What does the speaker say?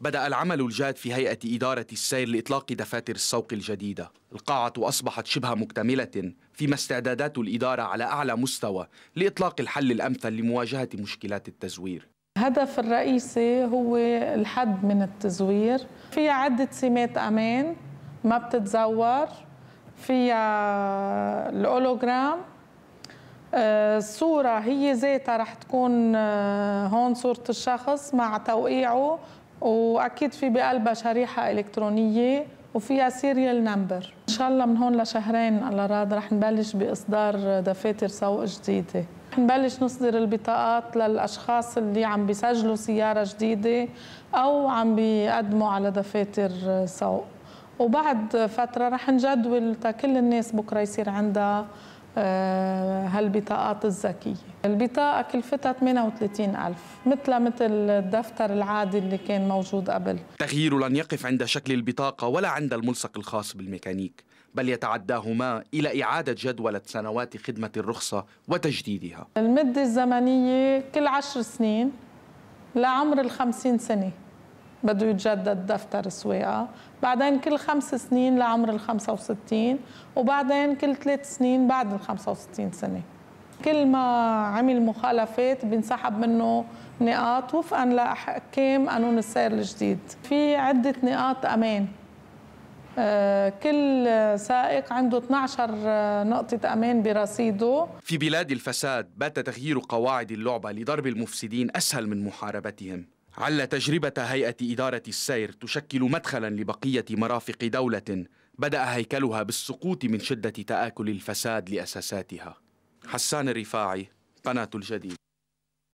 بدأ العمل الجاد في هيئة إدارة السير لإطلاق دفاتر السوق الجديدة القاعة أصبحت شبه مكتملة فيما استعدادات الإدارة على أعلى مستوى لإطلاق الحل الأمثل لمواجهة مشكلات التزوير الهدف الرئيسي هو الحد من التزوير فيها عدة سمات أمان ما بتتزور فيها الأولوغرام آه، الصورة هي ذاتها رح تكون آه، هون صورة الشخص مع توقيعه واكيد في بقلبها شريحه الكترونيه وفيها سيريال نمبر ان شاء الله من هون لشهرين الله راد رح نبلش باصدار دفاتر سوق جديده رح نبلش نصدر البطاقات للاشخاص اللي عم بيسجلوا سياره جديده او عم بيقدموا على دفاتر سوق وبعد فتره رح نجدول كل الناس بكره يصير عندها آه، هالبطاقات الذكية البطاقة كلفتها 38 ألف مثل مثل الدفتر العادي اللي كان موجود قبل تغيير لن يقف عند شكل البطاقة ولا عند الملصق الخاص بالميكانيك بل يتعداهما إلى إعادة جدولة سنوات خدمة الرخصة وتجديدها المدة الزمنية كل عشر سنين لعمر الخمسين سنة بده يتجدد دفتر سواقه بعدين كل خمس سنين لعمر ال 65 وبعدين كل ثلاث سنين بعد ال 65 سنه كل ما عمل مخالفات بينسحب منه نقاط وفقا لاحكام قانون السير الجديد في عده نقاط امان آه، كل سائق عنده 12 نقطة أمان برصيده في بلاد الفساد بات تغيير قواعد اللعبة لضرب المفسدين أسهل من محاربتهم عل تجربة هيئة إدارة السير تشكل مدخلا لبقية مرافق دولة بدأ هيكلها بالسقوط من شدة تآكل الفساد لأساساتها حسان الرفاعي قناة الجديد